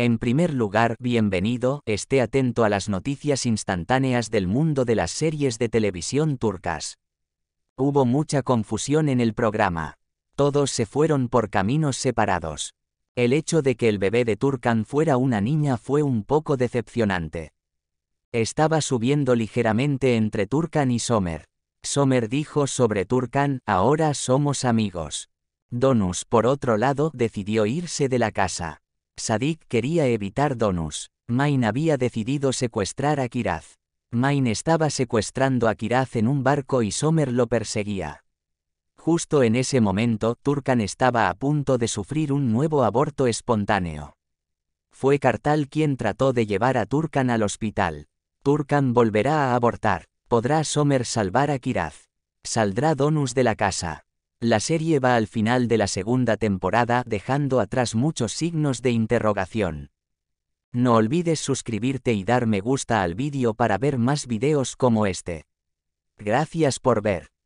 En primer lugar, bienvenido, esté atento a las noticias instantáneas del mundo de las series de televisión turcas. Hubo mucha confusión en el programa. Todos se fueron por caminos separados. El hecho de que el bebé de Turkan fuera una niña fue un poco decepcionante. Estaba subiendo ligeramente entre Turkan y Somer. Somer dijo sobre Turkan, ahora somos amigos. Donus, por otro lado, decidió irse de la casa. Sadik quería evitar Donus. Main había decidido secuestrar a Kiraz. Main estaba secuestrando a Kiraz en un barco y Somer lo perseguía. Justo en ese momento, Turkan estaba a punto de sufrir un nuevo aborto espontáneo. Fue Cartal quien trató de llevar a Turkan al hospital. Turkan volverá a abortar. Podrá Somer salvar a Kiraz. Saldrá Donus de la casa. La serie va al final de la segunda temporada dejando atrás muchos signos de interrogación. No olvides suscribirte y dar me gusta al vídeo para ver más videos como este. Gracias por ver.